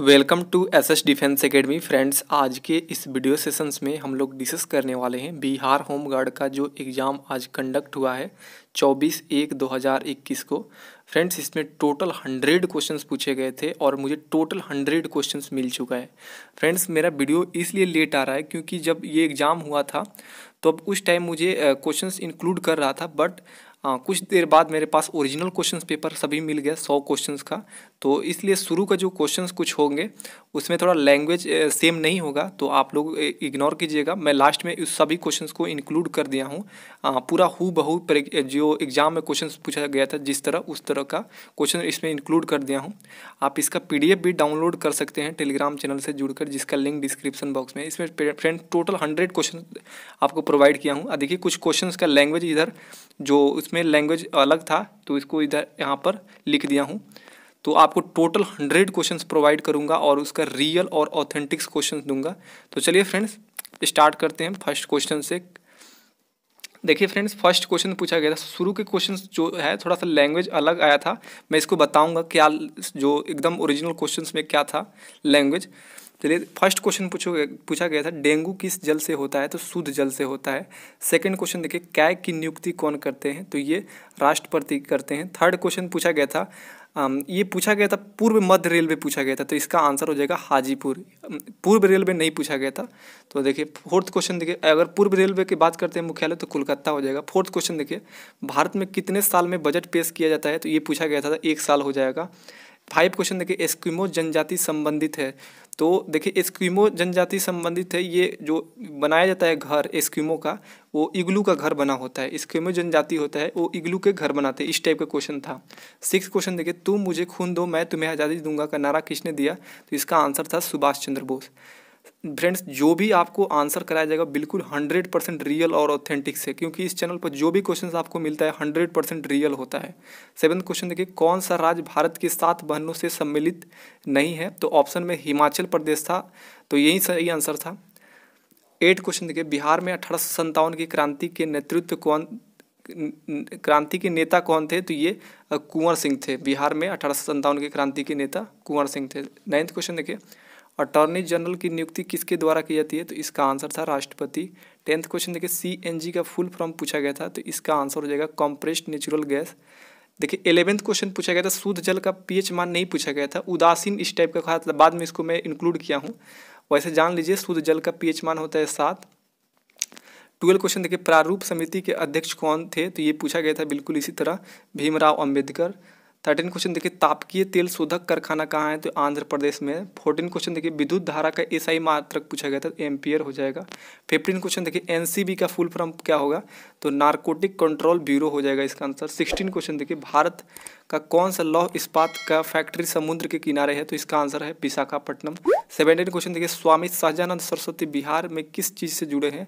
welcome to S S defence academy friends आज के इस वीडियो सेशंस में हम लोग डिस्कस करने वाले हैं बिहार होम गार्ड का जो एग्ज़ाम आज कंडक्ट हुआ है 24 एक 2021 को फ्रेंड्स इसमें टोटल हंड्रेड क्वेश्चंस पूछे गए थे और मुझे टोटल हंड्रेड क्वेश्चंस मिल चुका है फ्रेंड्स मेरा वीडियो इसलिए लेट आ रहा है क्योंकि जब ये एग्ज़ाम हुआ था तो अब उस टाइम मुझे क्वेश्चंस इंक्लूड कर रहा था बट आ, हाँ, कुछ देर बाद मेरे पास ओरिजिनल क्वेश्चन पेपर सभी मिल गया सौ क्वेश्चन का तो इसलिए शुरू का जो क्वेश्चन कुछ होंगे उसमें थोड़ा लैंग्वेज सेम नहीं होगा तो आप लोग इग्नोर कीजिएगा मैं लास्ट में उस सभी क्वेश्चन को इंक्लूड कर दिया हूँ पूरा हु बहू जो एग्ज़ाम में क्वेश्चन पूछा गया था जिस तरह उस तरह का क्वेश्चन इसमें इंक्लूड कर दिया हूँ आप इसका पी भी डाउनलोड कर सकते हैं टेलीग्राम चैनल से जुड़कर जिसका लिंक डिस्क्रिप्शन बॉक्स में इसमें फ्रेंड टोटल हंड्रेड क्वेश्चन आपको प्रोवाइड किया हूँ देखिए कुछ क्वेश्चन का लैंग्वेज इधर जो उसमें लैंग्वेज अलग था तो इसको इधर यहाँ पर लिख दिया हूँ तो आपको टोटल हंड्रेड क्वेश्चन प्रोवाइड करूँगा और उसका रियल और ऑथेंटिक्स क्वेश्चन दूंगा तो चलिए फ्रेंड्स स्टार्ट करते हैं फर्स्ट क्वेश्चन से देखिए फ्रेंड्स फर्स्ट क्वेश्चन पूछा गया था शुरू के क्वेश्चन जो है थोड़ा सा लैंग्वेज अलग आया था मैं इसको बताऊंगा क्या जो एकदम ओरिजिनल क्वेश्चन में क्या था लैंग्वेज चलिए फर्स्ट क्वेश्चन पूछा गया था डेंगू किस जल से होता है तो शुद्ध जल से होता है सेकंड क्वेश्चन देखिए कैग की नियुक्ति कौन करते हैं तो ये राष्ट्रपति करते हैं थर्ड क्वेश्चन पूछा गया था ये पूछा गया था पूर्व मध्य रेलवे पूछा गया था तो इसका आंसर हो जाएगा हाजीपुर पूर्व रेलवे नहीं पूछा गया था तो देखिए फोर्थ क्वेश्चन देखिए अगर पूर्व रेलवे की बात करते हैं मुख्यालय तो कोलकाता हो जाएगा फोर्थ क्वेश्चन देखिए भारत में कितने साल में बजट पेश किया जाता है तो ये पूछा गया था एक साल हो जाएगा फाइव क्वेश्चन देखिए एस्किमो जनजाति संबंधित है तो देखिए एस्किमो जनजाति संबंधित है ये जो बनाया जाता है घर एस्किमो का वो इग्लू का घर बना होता है एस्किमो जनजाति होता है वो इग्लू के घर बनाते हैं इस टाइप का क्वेश्चन था सिक्स क्वेश्चन देखिए तुम मुझे खून दो मैं तुम्हें आज़ादी दूंगा का नारा किसने दिया तो इसका आंसर था सुभाष चंद्र बोस फ्रेंड्स जो भी आपको आंसर कराया जाएगा बिल्कुल हंड्रेड परसेंट रियल और ऑथेंटिक से क्योंकि इस चैनल पर जो भी क्वेश्चन आपको मिलता है हंड्रेड परसेंट रियल होता है सेवन्थ क्वेश्चन देखिए कौन सा राज्य भारत के सात बहनों से सम्मिलित नहीं है तो ऑप्शन में हिमाचल प्रदेश था तो यही सही आंसर था एट क्वेश्चन देखिए बिहार में अठारह की क्रांति के नेतृत्व कौन क्रांति के नेता कौन थे तो ये कुंवर सिंह थे बिहार में अठारह की क्रांति के नेता कुंवर सिंह थे नाइन्थ क्वेश्चन देखिए अटॉर्नी जनरल की नियुक्ति किसके द्वारा की जाती है तो इसका आंसर था राष्ट्रपति टेंथ क्वेश्चन देखिए सी एन जी का फुल फॉर्म पूछा गया था तो इसका आंसर हो जाएगा कॉम्प्रेस्ड नेचुरल गैस देखिए एलेवेंथ क्वेश्चन पूछा गया था शुद्ध जल का पीएच मान नहीं पूछा गया था उदासीन इस टाइप का कहा था बाद में इसको मैं इंक्लूड किया हूँ वैसे जान लीजिए शुद्ध जल का पीएच मान होता है सात ट्वेल्व क्वेश्चन देखिए प्रारूप समिति के अध्यक्ष कौन थे तो ये पूछा गया था बिल्कुल इसी तरह भीमराव अम्बेडकर थर्टीन क्वेश्चन देखिए तापकीय तेल शोधक कारखाना कहाँ है तो आंध्र प्रदेश में है फोर्टीन क्वेश्चन देखिए विद्युत धारा का एसआई मात्रक पूछा गया था तो एम्पियर हो जाएगा फिफ्टीन क्वेश्चन देखिए एनसीबी का फुल फॉर्म क्या होगा तो नार्कोटिक कंट्रोल ब्यूरो हो जाएगा इसका आंसर सिक्सटीन क्वेश्चन देखिए भारत का कौन सा लौह इस्पात का फैक्ट्री समुद्र के किनारे है तो इसका आंसर है विशाखापट्टनम सेवेंटीन क्वेश्चन देखिए स्वामी शाहजानंद सरस्वती बिहार में किस चीज़ से जुड़े हैं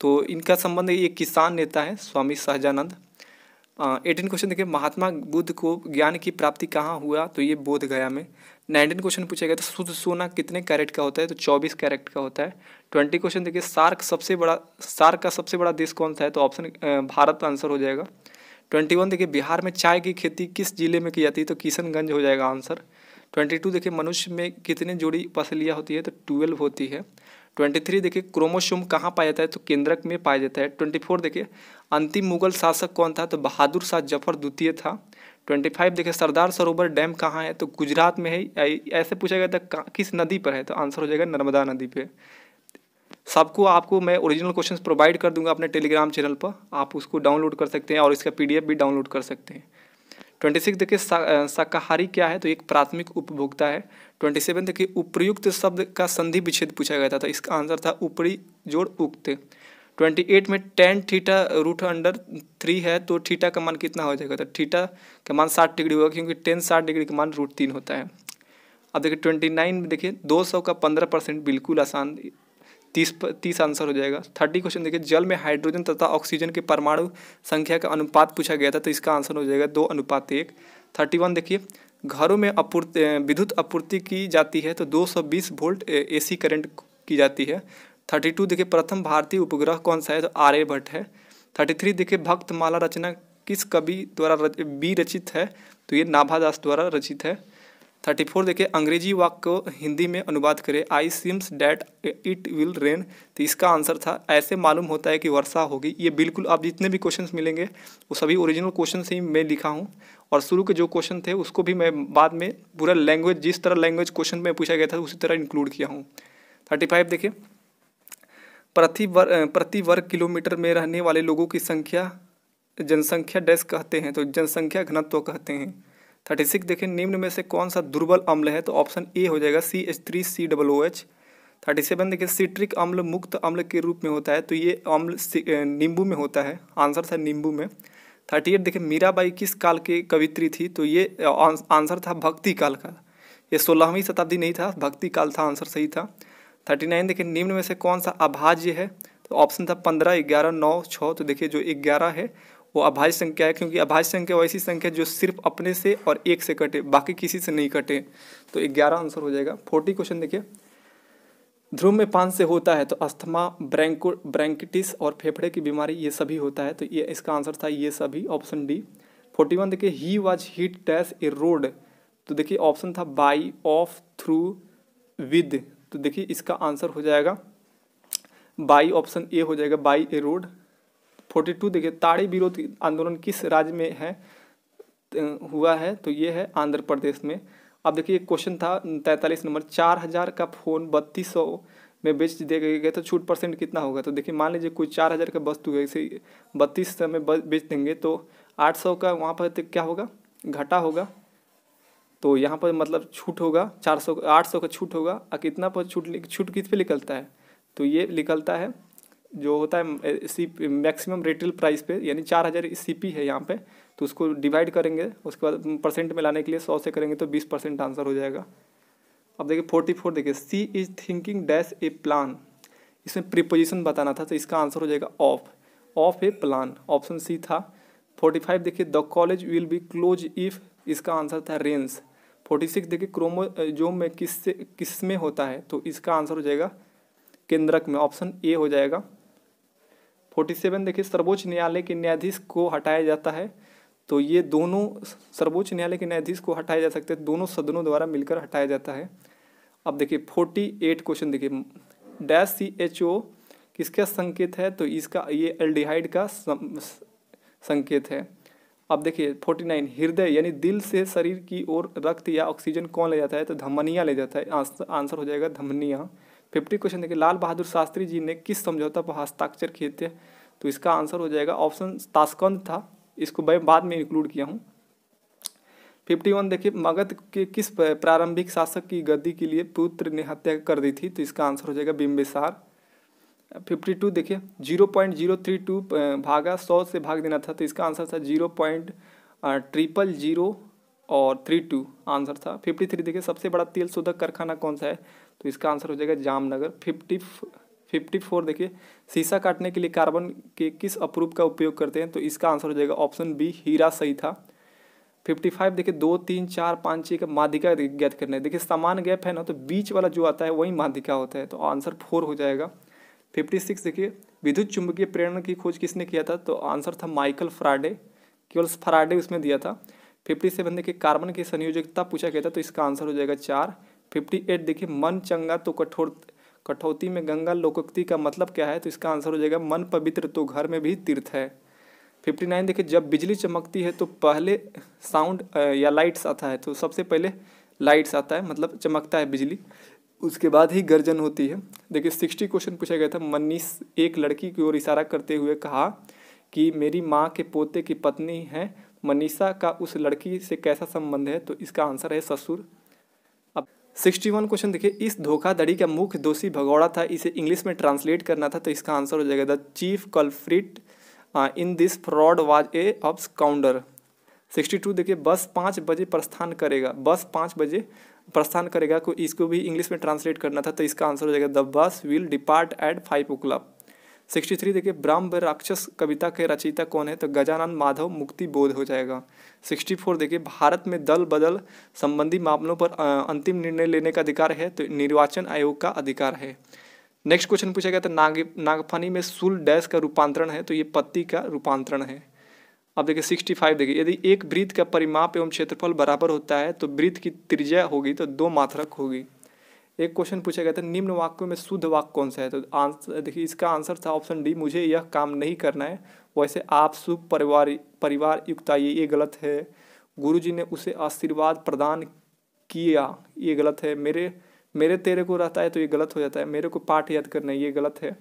तो इनका संबंध ये किसान नेता है स्वामी शाहजानंद एटीन क्वेश्चन देखिए महात्मा बुद्ध को ज्ञान की प्राप्ति कहाँ हुआ तो ये बोध गया में नाइनटीन क्वेश्चन पूछा गया तो शुद्ध सोना कितने कैरेट का होता है तो चौबीस कैरेट का होता है ट्वेंटी क्वेश्चन देखिए सार्क सबसे बड़ा सार्क का सबसे बड़ा देश कौन सा है तो ऑप्शन भारत आंसर हो जाएगा ट्वेंटी वन देखिए बिहार में चाय की खेती किस जिले में की जाती है तो किशनगंज हो जाएगा आंसर ट्वेंटी टू देखिए मनुष्य में कितने जोड़ी पसलियाँ होती है तो ट्वेल्व होती है ट्वेंटी थ्री देखिए क्रोमोसोम कहाँ पाया जाता है तो केंद्रक में पाया जाता है ट्वेंटी फोर देखिए अंतिम मुगल शासक कौन था तो बहादुर शाह जफर द्वितीय था ट्वेंटी फाइव देखिए सरदार सरोवर डैम कहाँ है तो गुजरात में है ऐसे पूछा गया था किस नदी पर है तो आंसर हो जाएगा नर्मदा नदी पर सबको आपको मैं ओरिजिनल क्वेश्चन प्रोवाइड कर दूंगा अपने टेलीग्राम चैनल पर आप उसको डाउनलोड कर सकते हैं और इसका एफ भी डाउनलोड कर सकते हैं ट्वेंटी सिक्स देखिए शाकाहारी क्या है तो एक प्राथमिक उपभोक्ता है ट्वेंटी सेवन देखिए उपयुक्त शब्द का संधि विच्छेद पूछा गया था तो इसका आंसर था ऊपरी जोड़ उक्त ट्वेंटी एट में ten theta root under three है तो थीटा का मान कितना हो जाएगा तो थीटा का मान साठ डिग्री होगा क्योंकि टेन साठ डिग्री का मान रूट तीन होता है अब देखिए ट्वेंटी नाइन में देखिए दो सौ का पंद्रह परसेंट बिल्कुल आसान तीस तीस आंसर हो जाएगा थर्टी क्वेश्चन देखिए जल में हाइड्रोजन तथा ऑक्सीजन के परमाणु संख्या का अनुपात पूछा गया था तो इसका आंसर हो जाएगा दो अनुपात एक थर्टी वन देखिए घरों में आपूर्ति विद्युत आपूर्ति की जाती है तो 220 वोल्ट एसी करंट की जाती है 32 देखिए प्रथम भारतीय उपग्रह कौन सा है तो आर्यभट्ट है 33 देखिए भक्तमाला रचना किस कवि द्वारा रच, बी रचित है तो ये नाभादास द्वारा रचित है थर्टी फोर देखिए अंग्रेजी वाक को हिंदी में अनुवाद करें I seems that it will rain तो इसका आंसर था ऐसे मालूम होता है कि वर्षा होगी ये बिल्कुल आप जितने भी क्वेश्चन मिलेंगे वो सभी ओरिजिनल क्वेश्चन ही मैं लिखा हूँ और शुरू के जो क्वेश्चन थे उसको भी मैं बाद में पूरा लैंग्वेज जिस तरह लैंग्वेज क्वेश्चन में पूछा गया था उसी तरह इंक्लूड किया हूँ थर्टी फाइव देखिए प्रति वर प्रति वर्ग किलोमीटर में रहने वाले लोगों की संख्या जनसंख्या डैश कहते हैं तो जनसंख्या घनत्व कहते हैं थर्टी सिक्स देखें निम्न में से कौन सा दुर्बल अम्ल है तो ऑप्शन ए हो जाएगा C H three C double O H thirty seven देखें सिट्रिक अम्ल मुक्त अम्ल के रूप में होता है तो ये अम्ल नींबू में होता है आंसर था नींबू में थर्टी एट देखें मीराबाई किस काल के कवित्री थी तो ये आंसर था भक्ति काल का ये सोलहवीं शताब्दी नहीं था भक्ति काल था आंसर सही था थर्टी नाइन देखें निम्न में से कौन सा अभाज्य है तो ऑप्शन था पंद्रह ग्यारह नौ छः तो देखिए जो ग्यारह है वो अभाज्य संख्या है क्योंकि अभाज्य संख्या वो ऐसी संख्या जो सिर्फ अपने से और एक से कटे बाकी किसी से नहीं कटे तो ग्यारह आंसर हो जाएगा फोर्टी क्वेश्चन देखिए ध्रुव में पान से होता है तो अस्थमा ब्रैंको ब्रैंकिटिस और फेफड़े की बीमारी ये सभी होता है तो ये इसका आंसर था ये सभी ऑप्शन डी फोर्टी वन देखिए ही वॉज हिट टैस ए रोड तो देखिए ऑप्शन था बाई ऑफ थ्रू विद तो देखिए इसका आंसर हो जाएगा बाई ऑप्शन ए हो जाएगा by a road forty two देखिए ताड़ी विरोध आंदोलन किस राज्य में है हुआ है तो ये है आंध्र प्रदेश में अब देखिए क्वेश्चन था तैंतालीस नंबर चार हज़ार का फ़ोन बत्तीस सौ में बेच दे गया तो छूट परसेंट कितना होगा तो देखिए मान लीजिए कोई चार हज़ार का वस्तु है इसे बत्तीस सौ में बेच देंगे तो आठ सौ का वहाँ पर तो क्या होगा घाटा होगा तो यहाँ पर मतलब छूट होगा चार सौ आठ सौ का छूट होगा और कितना पर छूट छूट किस पे निकलता है तो ये निकलता है जो होता है सी मैक्सिमम रिटेल प्राइस पे यानी चार हज़ार सी पी है यहाँ पे तो उसको डिवाइड करेंगे उसके बाद परसेंट में लाने के लिए सौ से करेंगे तो बीस परसेंट आंसर हो जाएगा अब देखिए फोर्टी फोर देखिए C is thinking dash a plan इसमें प्रिपोजिशन बताना था तो इसका आंसर हो जाएगा of of a plan option C था फोर्टी फाइव देखिए the college will be close if इसका आंसर था रेंस फोर्टी सिक्स देखिए क्रोमोजोम में किस से किस में होता है तो इसका आंसर हो जाएगा केंद्रक में ऑप्शन ए हो जाएगा फोर्टी सेवन देखिए सर्वोच्च न्यायालय के न्यायाधीश को हटाया जाता है तो ये दोनों सर्वोच्च न्यायालय के न्यायाधीश को हटाया जा सकते हैं दोनों सदनों द्वारा मिलकर हटाया जाता है अब देखिए फोर्टी एट क्वेश्चन देखिए डैश सी एच ओ किसका संकेत है तो इसका ये एल्डिहाइड का संकेत है अब देखिए फोर्टी नाइन हृदय यानी दिल से शरीर की ओर रक्त या ऑक्सीजन कौन ले जाता है तो धमनिया ले जाता है आंसर हो जाएगा धमनिया फिफ्टी क्वेश्चन देखिए लाल बहादुर शास्त्री जी ने किस समझौता पर हस्ताक्षर किए थे तो इसका आंसर हो जाएगा ऑप्शन ताशकंद था इसको मैं बाद में इंक्लूड किया हूँ फिफ्टी वन देखिए मगध के किस प्रारंभिक शासक की गद्दी के लिए पुत्र ने हत्या कर दी थी तो इसका आंसर हो जाएगा बिम्बिसार फिफ्टी टू देखिए zero point zero three two भागा सौ से भाग देना था तो इसका आंसर था जीरो पॉइंट ट्रिपल जीरो और थ्री टू आंसर था फिफ्टी थ्री देखिए सबसे बड़ा तेल शोधक कारखाना कौन सा है तो इसका आंसर हो जाएगा जामनगर फिफ्टी फिफ्टी फोर देखिए शीशा काटने के लिए कार्बन के किस अप्रूप का उपयोग करते हैं तो इसका आंसर हो जाएगा ऑप्शन बी हीरा सही था फिफ्टी फाइव देखिए दो तीन चार पाँच छः का माधिका ज्ञात करने देखिए समान गैप है ना तो बीच वाला जो आता है वही माधिका होता है तो आंसर फोर हो जाएगा फिफ्टी सिक्स देखिए विद्युत चुंबकीय प्रेरण की खोज किसने किया था तो आंसर था माइकल फ्राडे केवल फ्राडे उसमें दिया था फिफ्टी सेवन देखिए कार्बन की संयोजकता पूछा गया था तो इसका आंसर हो जाएगा चार फिफ्टी एट देखिए मन चंगा तो कठोर कठौती में गंगा लोकोक्ति का मतलब क्या है तो इसका आंसर हो जाएगा मन पवित्र तो घर में भी तीर्थ है फिफ्टी नाइन देखिए जब बिजली चमकती है तो पहले साउंड या लाइट्स आता है तो सबसे पहले लाइट्स आता है मतलब चमकता है बिजली उसके बाद ही गर्जन होती है देखिए सिक्सटी क्वेश्चन पूछा गया था मनीष एक लड़की की ओर इशारा करते हुए कहा कि मेरी माँ के पोते की पत्नी है मनीषा का उस लड़की से कैसा संबंध है तो इसका आंसर है ससुर सिक्सटी वन क्वेश्चन देखिए इस धोखाधड़ी का मुख्य दोषी भगौड़ा था इसे इंग्लिश में ट्रांसलेट करना था तो इसका आंसर हो जाएगा the chief culprit in this fraud was a absconder sixty two देखिए बस पाँच बजे प्रस्थान करेगा बस पाँच बजे प्रस्थान करेगा को इसको भी इंग्लिश में ट्रांसलेट करना था तो इसका आंसर हो जाएगा the bus will depart at five o'clock sixty three देखिए ब्राह्म राक्षस कविता के रचयिता कौन है तो गजानंद माधव मुक्ति बोध हो जाएगा सिक्सटी फोर देखिए भारत में दल बदल संबंधी मामलों पर अंतिम निर्णय लेने का अधिकार है तो निर्वाचन आयोग का अधिकार है नेक्स्ट क्वेश्चन पूछा गया तो था नाग नागफानी में सुल डैश का रूपांतरण है तो ये पत्ती का रूपांतरण है अब देखिए सिक्सटी फाइव देखिए यदि एक वृत्त का परिमाप एवं क्षेत्रफल बराबर होता है तो वृत्त की त्रिज्या होगी तो दो मात्रक होगी एक क्वेश्चन पूछा गया था निम्न वाक्यों में शुद्ध वाक्य कौन सा है तो आंसर देखिए इसका आंसर था ऑप्शन डी मुझे यह काम नहीं करना है वैसे आप शुभ परिवार परिवार युक्ता ये ये गलत है गुरुजी ने उसे आशीर्वाद प्रदान किया ये गलत है मेरे मेरे तेरे को रहता है तो ये गलत हो जाता है मेरे को पाठ याद करना ये गलत है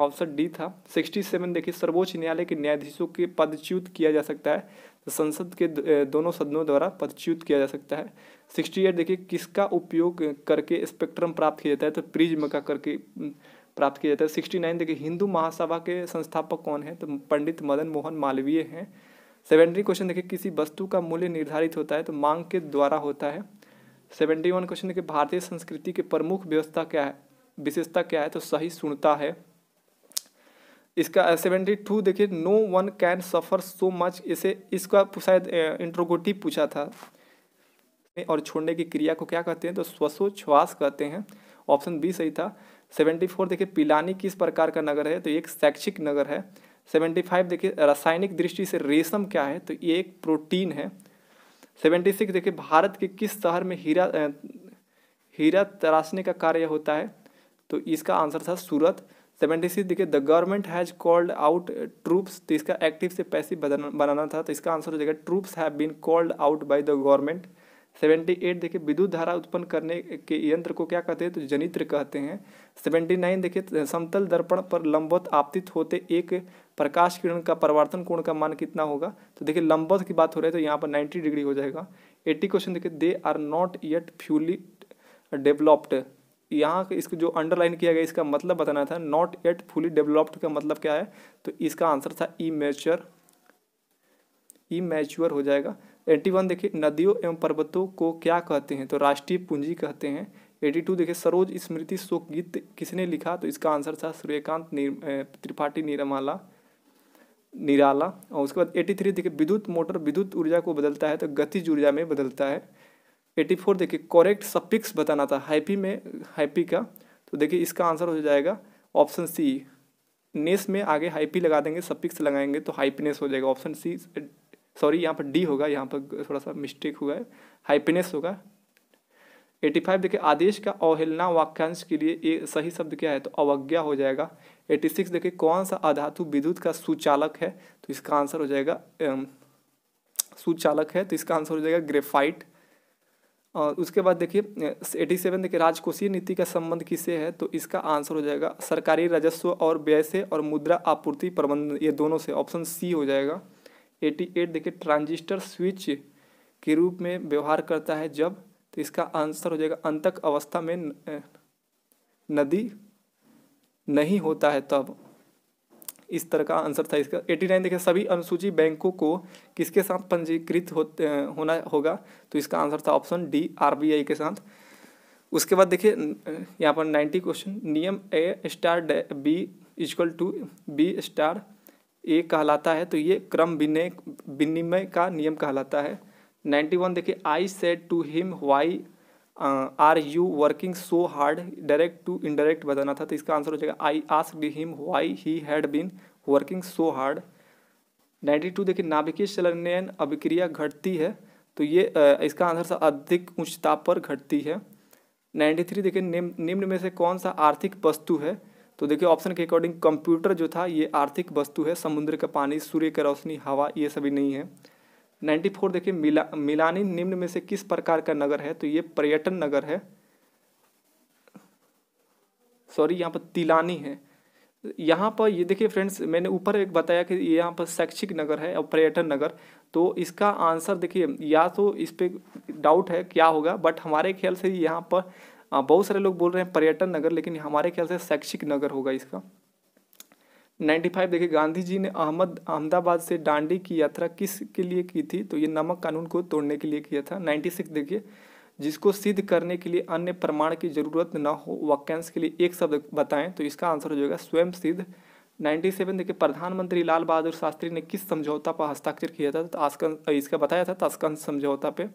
ऑप्शन डी था सिक्सटी सेवन देखिए सर्वोच्च न्यायालय के न्यायाधीशों के पदच्युत किया जा सकता है तो संसद के दोनों सदनों द्वारा पदच्युत किया जा सकता है सिक्सटी एट देखिए किसका उपयोग करके स्पेक्ट्रम प्राप्त किया जाता है तो प्रिज्म का करके प्राप्त किया जाता है सिक्सटी नाइन देखिए हिंदू महासभा के संस्थापक कौन है तो पंडित मदन मोहन मालवीय हैं सेवेंटी क्वेश्चन देखिए किसी वस्तु का मूल्य निर्धारित होता है तो मांग के द्वारा होता है सेवेंटी वन क्वेश्चन देखिए भारतीय संस्कृति के प्रमुख व्यवस्था क्या है विशेषता क्या है तो सही सुनता है इसका सेवेंटी टू देखिए no one can suffer so much इसे इसका शायद इंट्रोगोटिव पूछा था और छोड़ने की क्रिया को क्या कहते हैं तो श्वसोच्छ्वास कहते हैं ऑप्शन बी सही था सेवेंटी फोर देखिए पिलानी किस प्रकार का नगर है तो एक शैक्षिक नगर है सेवेंटी फाइव देखिए रासायनिक दृष्टि से रेशम क्या है तो ये एक प्रोटीन है सेवेंटी सिक्स देखिए भारत के किस शहर में हीरा हीरा तराशने का कार्य होता है तो इसका आंसर था सूरत सेवेंटी सिक्स देखिए the government has called out troops तो इसका एक्टिव से पैसिव बनाना था तो इसका आंसर हो जाएगा troops have been called out by the government seventy eight देखिए विद्युत धारा उत्पन्न करने के यंत्र को क्या कहते हैं तो जनित्र कहते हैं सेवेंटी नाइन देखिए समतल दर्पण पर लंबवत आपतित होते एक प्रकाश किरण का परिवर्तन कोण का मान कितना होगा तो देखिए लंबवत की बात हो रही है तो यहाँ पर नाइन्टी डिग्री हो जाएगा एट्टी क्वेश्चन देखिए they are not yet fully developed यहाँ इसको जो अंडरलाइन किया गया इसका मतलब बताना था नॉट एट फुली डेवलप्ड का मतलब क्या है तो इसका आंसर था ई मेच्योर ई मैच्योर हो जाएगा एट्टी वन देखिए नदियों एवं पर्वतों को क्या कहते हैं तो राष्ट्रीय पूंजी कहते हैं एटी टू देखिए सरोज स्मृति शोक गीत किसने लिखा तो इसका आंसर था सूर्यकांत निर, त्रिपाठी निरमाला निराला और उसके बाद एटी थ्री देखिए विद्युत मोटर विद्युत ऊर्जा को बदलता है तो गतिज ऊर्जा में बदलता है एटी फोर देखिए करेक्ट सपिक्स बताना था हाइपी में हाइपी का तो देखिए इसका आंसर हो जाएगा ऑप्शन सी नेस में आगे हाइपी लगा देंगे सपिक्स लगाएंगे तो हाइपीनेस हो जाएगा ऑप्शन सी सॉरी यहाँ पर डी होगा यहाँ पर थोड़ा सा मिस्टेक हुआ है हाइपीनेस होगा एटी फाइव देखिए आदेश का अवहेलना वाक्यांश के लिए ए, सही शब्द क्या है तो अवज्ञा हो जाएगा एटी सिक्स देखिए कौन सा अधातु विद्युत का सुचालक है तो इसका आंसर हो जाएगा सुचालक है तो इसका आंसर हो जाएगा ग्रेफाइट और उसके बाद देखिए एटी सेवन देखिए राजकोषीय नीति का संबंध किसे है तो इसका आंसर हो जाएगा सरकारी राजस्व और व्यय से और मुद्रा आपूर्ति प्रबंधन ये दोनों से ऑप्शन सी हो जाएगा एटी एट देखिए ट्रांजिस्टर स्विच के रूप में व्यवहार करता है जब तो इसका आंसर हो जाएगा अंतक अवस्था में नदी नहीं होता है तब इस तरह का आंसर था इसका एटी नाइन देखिए सभी अनुसूची बैंकों को किसके साथ पंजीकृत हो, होना होगा तो इसका आंसर था ऑप्शन डी आरबीआई के साथ उसके बाद देखिए यहाँ पर नाइन्टी क्वेश्चन नियम A star B equal to B star A कहलाता है तो ये क्रम विनय विनिमय का नियम कहलाता है नाइन्टी वन देखिए I said to him why are you working so hard direct to indirect बताना था तो इसका आंसर हो जाएगा I ask him why he had been working so hard ninety two देखिए नाभिकीय चलनयन अभिक्रिया घटती है तो ये इसका आंसर अधिक उच्च ताप पर घटती है नाइन्टी थ्री देखिए निम्न में से कौन सा आर्थिक वस्तु है तो देखिए ऑप्शन के अकॉर्डिंग कंप्यूटर जो था ये आर्थिक वस्तु है समुद्र का पानी सूर्य की रोशनी हवा ये सभी नहीं है नाइन्टी फोर देखिए मिला मिलानी निम्न में से किस प्रकार का नगर है तो ये पर्यटन नगर है सॉरी यहाँ पर तिलानी है यहाँ पर ये देखिए फ्रेंड्स मैंने ऊपर एक बताया कि यहाँ पर शैक्षिक नगर है और पर्यटन नगर तो इसका आंसर देखिए या तो इस पर डाउट है क्या होगा बट हमारे ख्याल से यहाँ पर बहुत सारे लोग बोल रहे हैं पर्यटन नगर लेकिन हमारे ख्याल से शैक्षिक नगर होगा इसका नाइन्टी फाइव देखिए गांधी जी ने अहमद अहमदाबाद से डांडी की यात्रा किस के लिए की थी तो ये नमक कानून को तोड़ने के लिए किया था नाइन्टी सिक्स देखिए जिसको सिद्ध करने के लिए अन्य प्रमाण की जरूरत न हो वाक्यांश के लिए एक शब्द बताएं तो इसका आंसर हो जाएगा स्वयं सिद्ध नाइन्टी सेवन देखिए प्रधानमंत्री लाल बहादुर शास्त्री ने किस समझौता पर हस्ताक्षर किया था तास्कन इसका बताया था तास्कन समझौता पे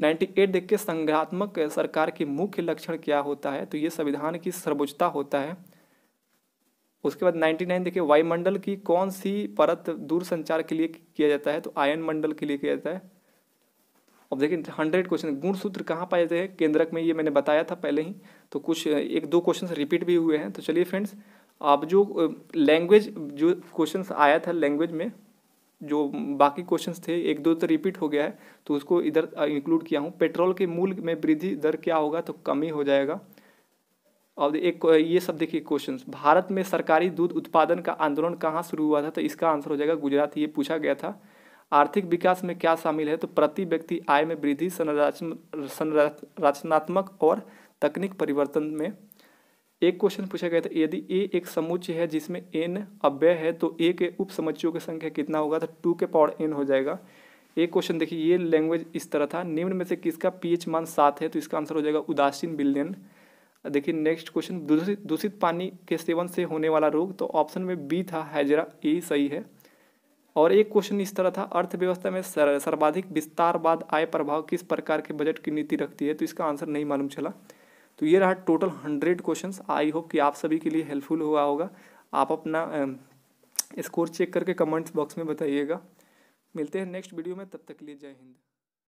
नाइन्टी एट देखिए संघात्मक सरकार के मुख्य लक्षण क्या होता है तो ये संविधान की सर्वोच्चता होता है उसके बाद 99 देखिए वायुमंडल की कौन सी परत दूर संचार के लिए किया जाता है तो आयन मंडल के लिए किया जाता है अब देखिए हंड्रेड क्वेश्चन गुण सूत्र कहाँ पाए जाते हैं केंद्रक में ये मैंने बताया था पहले ही तो कुछ एक दो क्वेश्चन रिपीट भी हुए हैं तो चलिए फ्रेंड्स आप जो लैंग्वेज जो क्वेश्चन आया था लैंग्वेज में जो बाकी क्वेश्चंस थे एक दो तो रिपीट हो गया है तो उसको इधर इंक्लूड किया हूँ पेट्रोल के मूल में वृद्धि दर क्या होगा तो कमी हो जाएगा और एक ये सब देखिए क्वेश्चन भारत में सरकारी दूध उत्पादन का आंदोलन कहाँ शुरू हुआ था तो इसका आंसर हो जाएगा गुजरात ये पूछा गया था आर्थिक विकास में क्या शामिल है तो प्रति व्यक्ति आय में वृद्धि संरचनात्मक और तकनीक परिवर्तन में एक क्वेश्चन पूछा गया था यदि ए एक समुच्चय है जिसमें एन अव्यय है तो ए के उप समुच्चयों की संख्या कितना होगा तो टू के पावर एन हो जाएगा एक क्वेश्चन देखिए ये लैंग्वेज इस तरह था निम्न में से किसका पीएच मान सात है तो इसका आंसर हो जाएगा उदासीन बिलियन देखिए नेक्स्ट क्वेश्चन दूषित दूषित पानी के सेवन से होने वाला रोग तो ऑप्शन में बी था हैजरा ए सही है और एक क्वेश्चन इस तरह था अर्थव्यवस्था में सर्वाधिक विस्तारवाद आय प्रभाव किस प्रकार के बजट की नीति रखती है तो इसका आंसर नहीं मालूम चला तो ये रहा total hundred questions I hope कि आप सभी के लिए हेल्पफुल हुआ होगा आप अपना स्कोर चेक करके कमेंट्स बॉक्स में बताइएगा मिलते हैं नेक्स्ट वीडियो में तब तक के लिए जय हिंद